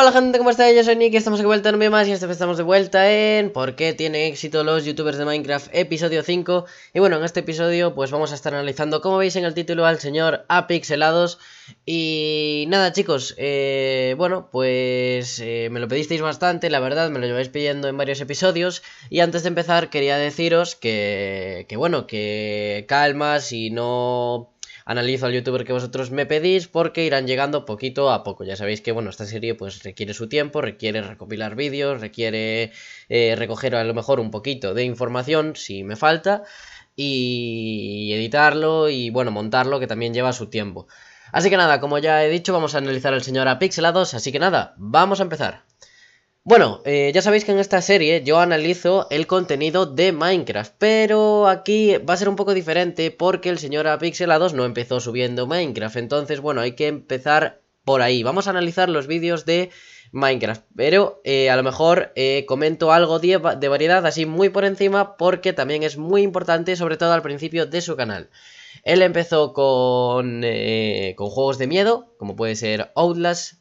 Hola gente, ¿cómo estáis? Yo soy Nick, estamos de vuelta en un video más y esta vez estamos de vuelta en ¿Por qué tienen éxito los youtubers de Minecraft? Episodio 5 Y bueno, en este episodio pues vamos a estar analizando como veis en el título al señor Apixelados Y nada chicos, eh, bueno pues eh, me lo pedisteis bastante, la verdad me lo lleváis pidiendo en varios episodios Y antes de empezar quería deciros que, que bueno, que calmas y no analizo al youtuber que vosotros me pedís porque irán llegando poquito a poco. Ya sabéis que, bueno, esta serie pues requiere su tiempo, requiere recopilar vídeos, requiere eh, recoger a lo mejor un poquito de información si me falta y editarlo y, bueno, montarlo que también lleva su tiempo. Así que nada, como ya he dicho, vamos a analizar al señor a pixelados, así que nada, vamos a empezar. Bueno, eh, ya sabéis que en esta serie yo analizo el contenido de Minecraft, pero aquí va a ser un poco diferente porque el señor Apixelados no empezó subiendo Minecraft, entonces bueno, hay que empezar por ahí. Vamos a analizar los vídeos de Minecraft, pero eh, a lo mejor eh, comento algo de, de variedad así muy por encima porque también es muy importante, sobre todo al principio de su canal. Él empezó con, con juegos de miedo, como puede ser Outlast,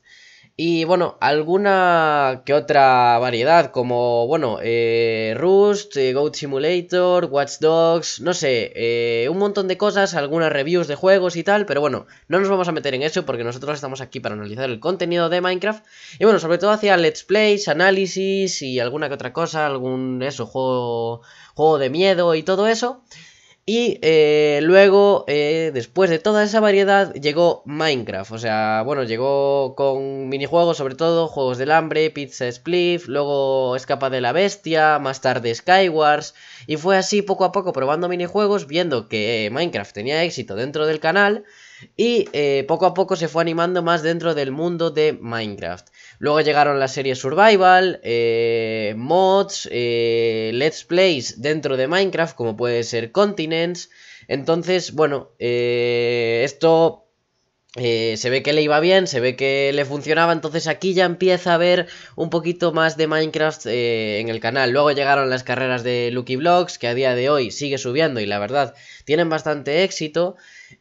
y bueno, alguna que otra variedad, como bueno, eh, Rust, eh, Goat Simulator, Watch Dogs, no sé, eh, un montón de cosas, algunas reviews de juegos y tal, pero bueno, no nos vamos a meter en eso porque nosotros estamos aquí para analizar el contenido de Minecraft. Y bueno, sobre todo hacia let's plays, análisis y alguna que otra cosa, algún eso, juego, juego de miedo y todo eso. Y eh, luego, eh, después de toda esa variedad, llegó Minecraft. O sea, bueno, llegó con minijuegos, sobre todo juegos del hambre, Pizza Spliff, luego Escapa de la Bestia, más tarde Skywars. Y fue así poco a poco probando minijuegos, viendo que eh, Minecraft tenía éxito dentro del canal y eh, poco a poco se fue animando más dentro del mundo de Minecraft. Luego llegaron las series Survival, eh, mods, eh, Let's Plays dentro de Minecraft, como puede ser Continents. Entonces, bueno, esto eh, se ve que le iba bien, se ve que le funcionaba, entonces aquí ya empieza a haber un poquito más de Minecraft eh, en el canal. Luego llegaron las carreras de Lucky Blocks, que a día de hoy sigue subiendo y la verdad tienen bastante éxito.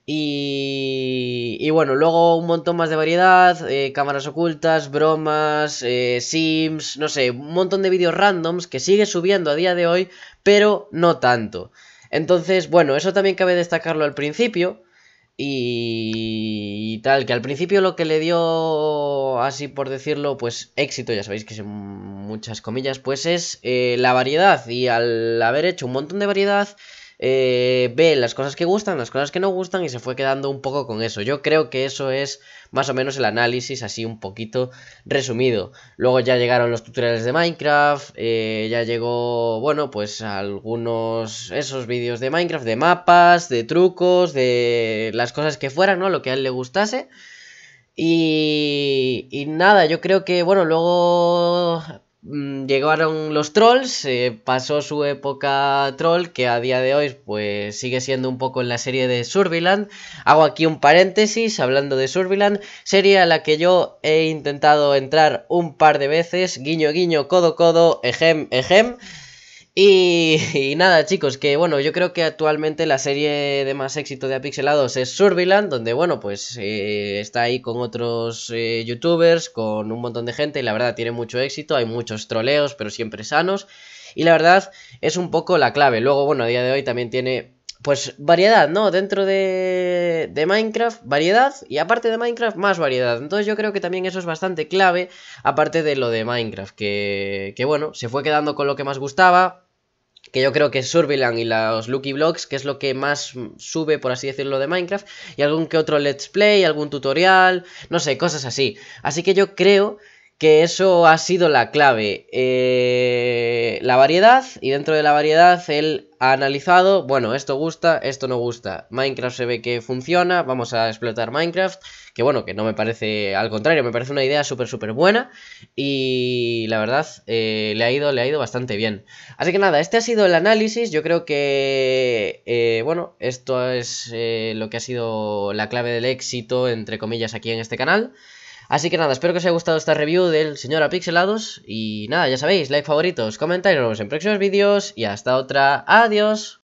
Y, bueno, luego un montón más de variedad, eh, cámaras ocultas, bromas, sims, no sé, un montón de vídeos randoms que sigue subiendo a día de hoy, pero no tanto. Entonces, bueno, eso también cabe destacarlo al principio y tal, que al principio lo que le dio, así por decirlo, pues éxito, ya sabéis que son muchas comillas, pues es eh, la variedad y al haber hecho un montón de variedad, eh, ve las cosas que gustan, las cosas que no gustan y se fue quedando un poco con eso. Yo creo que eso es más o menos el análisis así un poquito resumido. Luego ya llegaron los tutoriales de Minecraft, eh, ya llegó, bueno, pues algunos esos vídeos de Minecraft, de mapas, de trucos, de las cosas que fueran, ¿no? Lo que a él le gustase. Y, y, nada, yo creo que, bueno, luego Mm, llegaron los trolls, eh, pasó su época troll, que a día de hoy pues sigue siendo un poco en la serie de Surviland. Hago aquí un paréntesis hablando de Survilland, sería la que yo he intentado entrar un par de veces, guiño guiño, codo codo, ejem, ejem. Y, nada, chicos, que bueno, yo creo que actualmente la serie de más éxito de Apixelados es Survival donde bueno, pues eh, está ahí con otros eh, youtubers, con un montón de gente, y la verdad tiene mucho éxito, hay muchos troleos, pero siempre sanos, y la verdad es un poco la clave. Luego, bueno, a día de hoy también tiene pues variedad, ¿no? Dentro de, de, Minecraft, variedad y aparte de Minecraft, más variedad. Entonces yo creo que también eso es bastante clave, aparte de lo de Minecraft, que, que bueno, se fue quedando con lo que más gustaba, que yo creo que es y los Lucky Blocks, que es lo que más sube, por así decirlo, de Minecraft, y algún que otro Let's Play, algún tutorial, no sé, cosas así. Así que yo creo que eso ha sido la clave. Eh, la variedad, y dentro de la variedad él ha analizado, bueno, esto gusta, esto no gusta. Minecraft se ve que funciona, vamos a explotar Minecraft, que bueno, que no me parece, al contrario, me parece una idea súper, súper buena. Y la verdad, eh, le, ha ido, le ha ido bastante bien. Así que nada, este ha sido el análisis, yo creo que, eh, bueno, esto es lo que ha sido la clave del éxito, entre comillas, aquí en este canal. Así que nada, espero que os haya gustado esta review del señor Apixelados. Y nada, ya sabéis, like favoritos, comentarios en próximos vídeos. Y hasta otra, adiós.